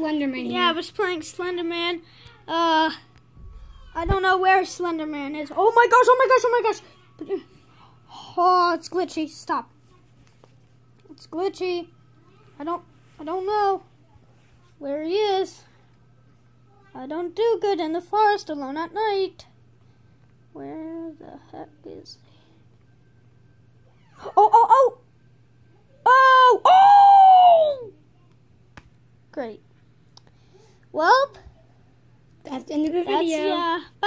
Slenderman here. Yeah, I was playing Slenderman. Uh, I don't know where Slenderman is. Oh my gosh, oh my gosh, oh my gosh. oh, it's glitchy. Stop. It's glitchy. I don't, I don't know where he is. I don't do good in the forest alone at night. Where the heck is he? Oh, oh, oh! Oh! Oh! Great. Well, that's the end of the video. Yeah.